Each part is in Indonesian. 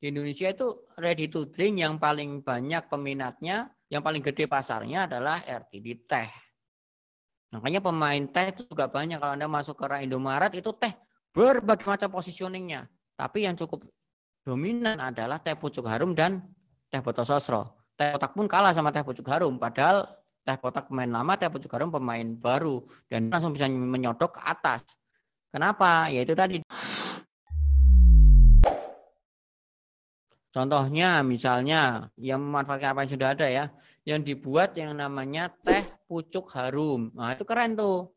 di Indonesia itu ready to drink yang paling banyak peminatnya, yang paling gede pasarnya adalah RTD teh. Makanya pemain teh itu juga banyak. Kalau Anda masuk ke ranah Indomaret itu teh berbagai macam positioningnya. Tapi yang cukup dominan adalah teh pucuk harum dan teh botol sosro. Teh kotak pun kalah sama teh pucuk harum. Padahal teh kotak pemain lama, teh pucuk harum pemain baru. Dan langsung bisa menyodok ke atas. Kenapa? Ya itu tadi. Contohnya misalnya yang memanfaatkan apa yang sudah ada ya, yang dibuat yang namanya teh pucuk harum. Nah, itu keren tuh.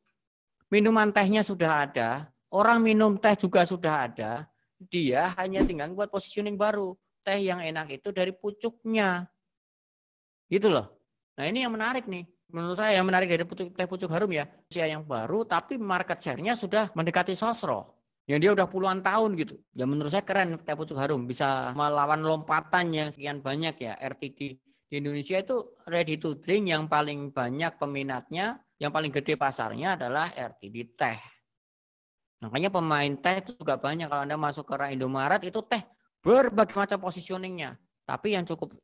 Minuman tehnya sudah ada, orang minum teh juga sudah ada, dia hanya tinggal buat positioning baru. Teh yang enak itu dari pucuknya. Gitu loh. Nah, ini yang menarik nih. Menurut saya yang menarik dari pucuk, teh pucuk harum ya, usia yang baru tapi market share-nya sudah mendekati sosro yang dia udah puluhan tahun gitu. Ya menurut saya keren Teh Pucuk Harum bisa melawan lompatan yang sekian banyak ya RTD di Indonesia itu ready to drink yang paling banyak peminatnya, yang paling gede pasarnya adalah RTD teh. Makanya pemain teh itu juga banyak kalau Anda masuk ke Indomaret itu teh berbagai macam positioningnya. Tapi yang cukup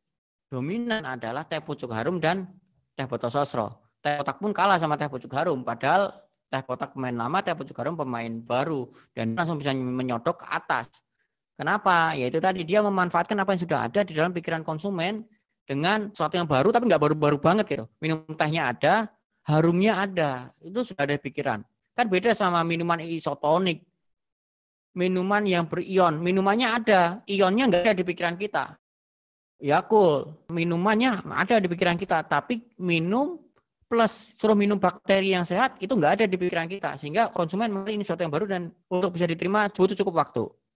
dominan adalah teh pucuk harum dan teh botol sosro. Teh otak pun kalah sama teh pucuk harum padahal Teh kotak pemain lama, Teh Pucugarum pemain baru dan langsung bisa menyodok ke atas. Kenapa? Ya itu tadi dia memanfaatkan apa yang sudah ada di dalam pikiran konsumen dengan sesuatu yang baru tapi nggak baru-baru banget gitu. Minum tehnya ada, harumnya ada, itu sudah ada pikiran. Kan beda sama minuman isotonik. Minuman yang berion, minumannya ada, ionnya nggak ada di pikiran kita. Ya cool. minumannya ada di pikiran kita, tapi minum plus suruh minum bakteri yang sehat itu nggak ada di pikiran kita sehingga konsumen ini sesuatu yang baru dan untuk bisa diterima butuh cukup waktu